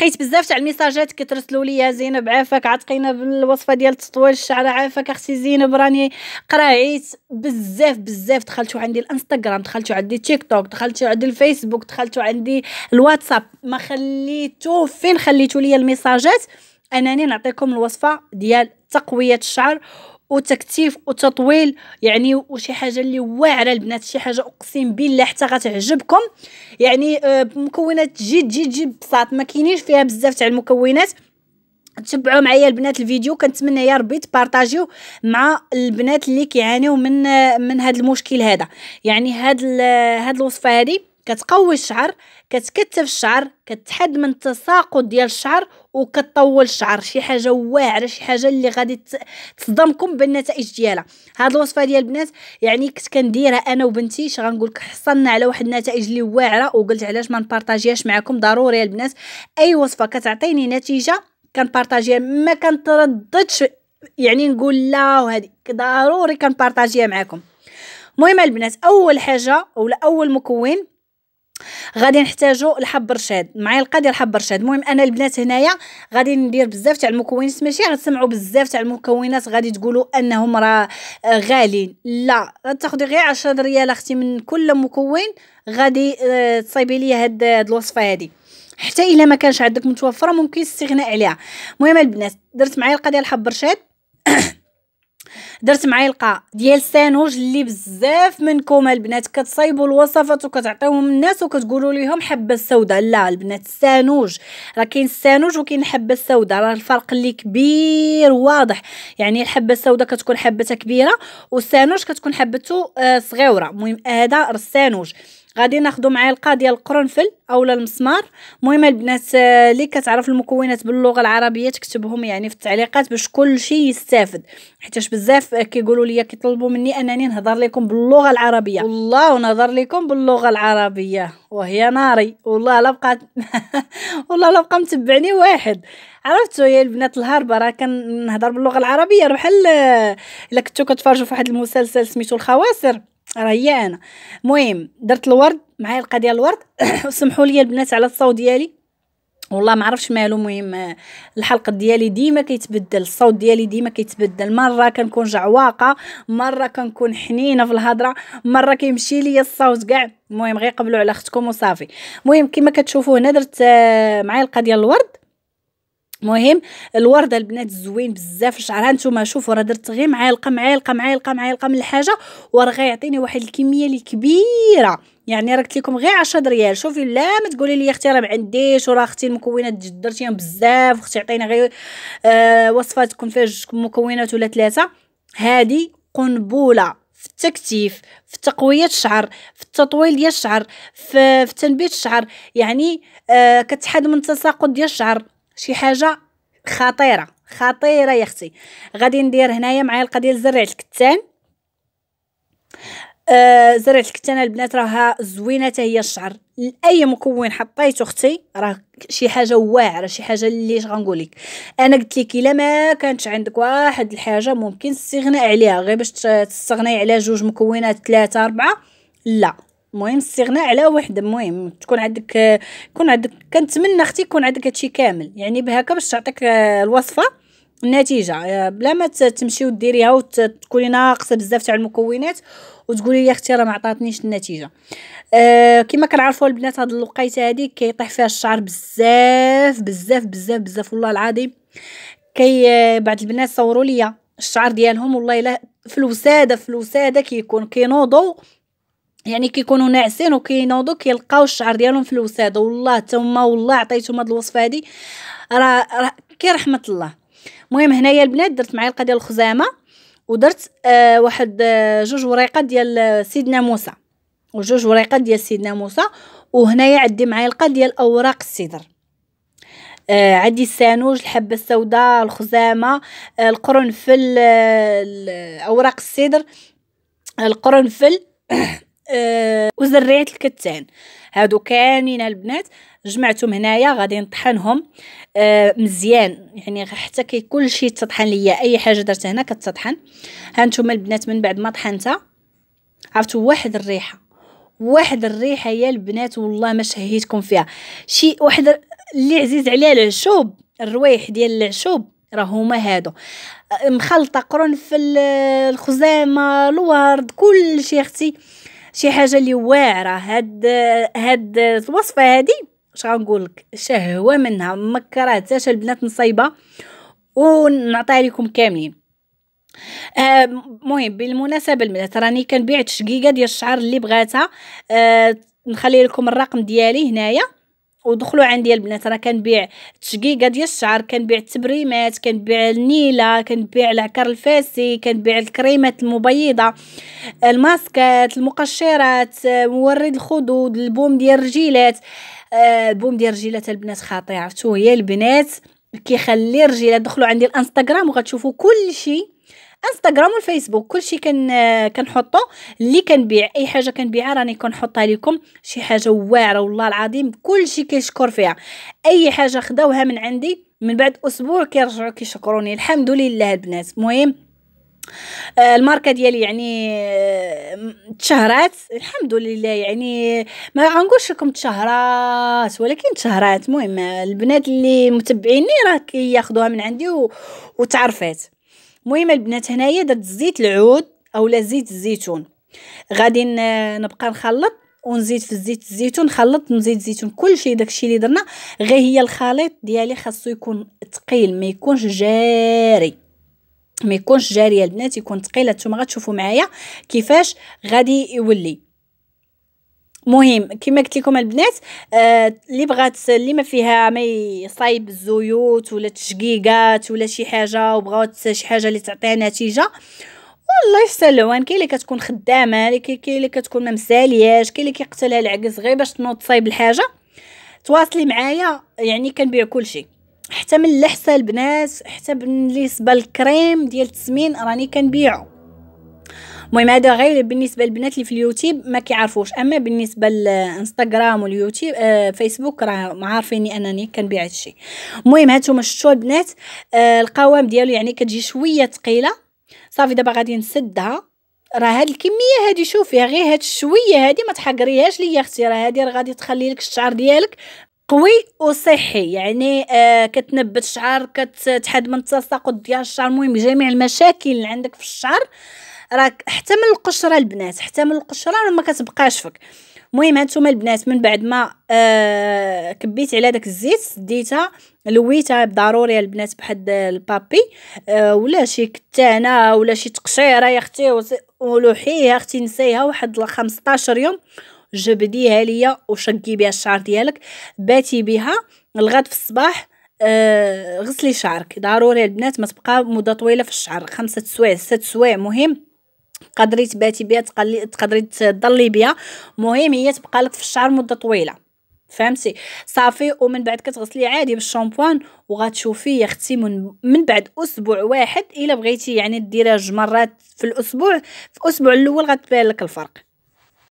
لقيت بزاف تاع الميساجات كترسلوا لي يا زينب عافاك عتقينا بالوصفه ديال تطوير الشعر عافاك اختي زينب راني قرايت بزاف بزاف دخلتو عندي الانستغرام دخلتو عندي تيك توك دخلتو عندي الفيسبوك دخلتو عندي الواتساب ما خليتو فين خليتو لي الميساجات انني نعطيكم الوصفه ديال تقويه الشعر وتكثيف وتطويل يعني وشي حاجه اللي واعره البنات شي حاجه اقسم بالله حتى غتعجبكم يعني آه، مكونات جد جد جد بساط ما كاينينش فيها بزاف تاع المكونات تبعوا معايا البنات الفيديو كنتمنى يا ربي تبارطاجيو مع البنات اللي كيعانيو من آه، من هذا المشكل هذا يعني هاد آه، هاد الوصفه هذه كتقوي الشعر كتكثف الشعر كتحد من التساقط ديال الشعر وكتطول الشعر شي حاجه واعره شي حاجه اللي غادي تصدمكم بالنتائج ديالها هاد الوصفه ديال البنات يعني كنت كنديرها انا وبنتي اش غنقول لك حصلنا على واحد النتائج اللي واعره وقلت علاش ما نبارطاجيهاش معكم ضروري البنات اي وصفه كتعطيني نتيجه كنبارطاجيها ما كنترددش يعني نقول لا وهذه ضروري كنبارطاجيها معكم المهم البنات اول حاجه ولا اول مكون غادي نحتاجو الحب رشاد معايا القا ديال الحب رشاد المهم انا البنات هنايا غادي ندير بزاف تاع المكونات ماشي غتسمعوا بزاف تاع المكونات غادي تقولوا انهم راه غاليين لا تاخذي غير 10 ريال اختي من كل مكون غادي آه، تصايبي لي هاد الوصفه هادي حتى الا ما كانش عندك متوفره ممكن الاستغناء عليها المهم البنات درت معايا القا ديال الحب رشاد درت معايا القاع ديال السانوج اللي بزاف منكم البنات كتصايبوا الوصفات وكتعطيوهم الناس وكتقولوا لهم حبه السوداء لا البنات السانوج راه كاين السانوج وكاين الحبه السوداء راه الفرق اللي كبير واضح يعني الحبه السوداء كتكون حبتها كبيره والسانوج كتكون حبته آه، صغيره المهم هذا السانوج غادي ناخدو معلقه ديال القرنفل اولا المسمار المهم البنات آه، اللي كتعرف المكونات باللغه العربيه تكتبهم يعني في التعليقات باش كلشي يستافد حيتاش بزاف كيقولوا لي كيطلبوا مني انني نهضر لكم باللغه العربيه والله ونهضر لكم باللغه العربيه وهي ناري والله لا بقى والله لا بقى متبعني واحد عرفتوا يا البنات الهربه راه كنهضر باللغه العربيه بحال آه، الا كنتو كتفرجوا في واحد المسلسل سميتو الخواصر ريانه المهم درت الورد معايا ديال الورد وسمحوا لي البنات على الصوت ديالي والله ما عرفش مالو مهم الحلقه ديالي ديما كيتبدل الصوت ديالي ديما كيتبدل مره كنكون جعواقه مره كنكون حنينه في الهضره مره كيمشي لي الصوت كاع المهم غير قبلوا على اختكم وصافي المهم كما كتشوفوا هنا درت آه، معايا ديال الورد مهم الورده البنات زوين بزاف شعرها نتوما شوفوا راه درت غير معلقه معلقه معلقه معلقه من الحاجه وراه غيعطيني واحد الكميه اللي كبيره يعني راه قلت لكم غير 10 دريال شوفي لا ما تقولي لي اختي راه ما عنديش وراه اختي المكونات درتيهم بزاف اختي عطيني غير آه وصفه تكون فيها جوج مكونات ولا ثلاثه هذه قنبله في التكتيف في تقويه الشعر في التطويل ديال الشعر في, في تنبيت الشعر يعني آه كتحد من التساقط ديال الشعر شي حاجه خطيره خطيره يا اختي غادي ندير هنايا معايا القضيه ديال زرع الكتان آه زرع الكتان البنات راها زوينه حتى هي الشعر اي مكون حطيته اختي راه شي حاجه واعره شي حاجه اللي غنقول لك انا قلت لك الا ما كانتش عندك واحد الحاجه ممكن تستغنى عليها غير باش تستغني على جوج مكونات ثلاثه اربعه لا المهم الاستغناء على وحده المهم تكون عندك يكون عندك كنتمنى اختي يكون عندك هادشي كامل يعني بهكا باش تعطيك آه، الوصفه النتيجه آه، بلا ما تمشي وديريها وتكوني ناقصه بزاف تاع المكونات وتقولي لي اختي راه ما عطاتنيش النتيجه أه كما كنعرفوا البنات هاد الوقيته هادي كيطيح فيها الشعر بزاف بزاف بزاف بزاف والله العظيم كي آه، بعض البنات صوروا لي الشعر ديالهم والله الا في الوساده في الوساده كيكون كي كينوضوا يعني كيكونوا ناعسين وكينوضوا كيلقاو الشعر ديالهم في الوساده والله حتى هما والله عطيتهم هاد الوصفه هادي راه راه رحمه الله المهم هنايا البنات درت معايا ديال الخزامه ودرت آه واحد آه جوج وريقات ديال آه، سيدنا موسى وجوج وريقات ديال سيدنا موسى وهنايا عندي معلقه ديال اوراق السدر آه عندي السانوج الحبه السوداء الخزامه آه القرنفل آه اوراق السدر القرنفل آه، وزريت الكتان هادو كاملين البنات جمعتهم هنايا غادي نطحنهم آه مزيان يعني حتى كي شيء تطحن ليا اي حاجه درت هنا كتطحن هانتوما البنات من بعد ما طحنتها عرفتوا واحد الريحه واحد الريحه يا البنات والله ما شهيتكم فيها شي واحد اللي عزيز عليها العشوب الروايح ديال العشوب راه هما هادو آه، مخلطه قرنفل آه، الخزامه الورد كلشي اختي شي حاجه اللي واعره هاد هاد الوصفه هادي اش غنقول لك شهوه منها مكراتاش البنات مصيبه ونعطيها لكم كاملين آه مهم بالمناسبه البنات راني كنبيع تشقيقه ديال الشعر اللي بغاتها آه نخلي لكم الرقم ديالي هنايا ودخلوا عندي البنات انا كنبيع تشقيقه ديال الشعر كنبيع التبريمات كنبيع النيله كنبيع العكر الفاسي كنبيع الكريمات المبيضه الماسكات المقشرات مورد الخدود البوم ديال الرجيلات البوم آه، ديال الرجيلات البنات خاطي عرفتو هي البنات كيخلي الرجيلات دخلوا عندي الانستغرام وغتشوفوا كل شيء انستغرام والفيسبوك كلشي كان كنحطو اللي كنبيع اي حاجه كنبيعها راني كنحطها لكم شي حاجه واعره والله العظيم كلشي كيشكر فيها اي حاجه خداوها من عندي من بعد اسبوع كيرجعوا كيشكروني الحمد لله البنات المهم آه، الماركه ديالي يعني آه، تشهرات الحمد لله يعني ما غنقولش لكم تشهرات ولكن تشهرات المهم البنات اللي متبعيني راه كياخذوها من عندي وتعرفات المهم البنات هنايا درت زيت العود اولا زيت الزيتون غادي نبقى نخلط ونزيد في الزيت الزيتون نخلط نزيد الزيتون كلشي داكشي اللي درنا غير هي الخليط ديالي خاصو يكون ثقيل ما يكونش جاري ما يكونش جاري البنات يكون ثقيل انتما غتشوفوا معايا كيفاش غادي يولي مهم كما قلت لكم البنات آه اللي بغات اللي ما فيها ما يصايب الزيوت ولا تشقيقات ولا شي حاجه وبغات شي حاجه اللي تعطيها نتيجه والله يفسر كاين اللي كتكون خدامه كاين اللي كتكون ما مسالياش كاين اللي كيقتلها العكس غير باش تنوض تصايب الحاجه تواصلي معايا يعني كنبيع كلشي حتى من اللحسه البنات حتى بالنسبه للكريم ديال التسمين راني كنبيعو المهم هذا غير بالنسبه للبنات اللي في اليوتيوب ما كيعرفوش اما بالنسبه للانستغرام واليوتيوب آه فيسبوك راه عارفيني انني كنبيع هادشي المهم هانتوما شفتوا البنات آه القوام ديالو يعني كتجي شويه ثقيله صافي دابا غادي نسدها راه هاد الكميه هادي شوفيها غير هاد الشويه هادي ما تحقريهاش ليا اختي راه هادي راه غادي تخلي لك الشعر ديالك قوي وصحي يعني آه كتنبت الشعر كتحد من التساقط ديال الشعر المهم جميع المشاكل اللي عندك في الشعر راك حتى من القشره البنات حتى من القشره ما كتبقاش فيك المهم هانتوما البنات من بعد ما آه كبيت على داك الزيت ديتها لويتها بضروري البنات بحد البابي آه ولا شي كتانه ولا شي تقشيره يا اختي ولوحيها اختي نسيها واحد 15 يوم جبديها ليا وشقي بها الشعر ديالك باتي بها الغد في الصباح آه غسلي شعرك ضروري البنات ما تبقى مده طويله في الشعر خمسة سوايع ست سوايع مهم تقدري تباتي بها تقلي تقدري تضلي بها المهم هي تبقى لك في الشعر مده طويله فهمتي صافي ومن بعد كتغسلي عادي بالشامبوان وغتشوفي يا اختي من, من بعد اسبوع واحد الا بغيتي يعني ديريها جوج مرات في الاسبوع في الاسبوع الاول غتبان لك الفرق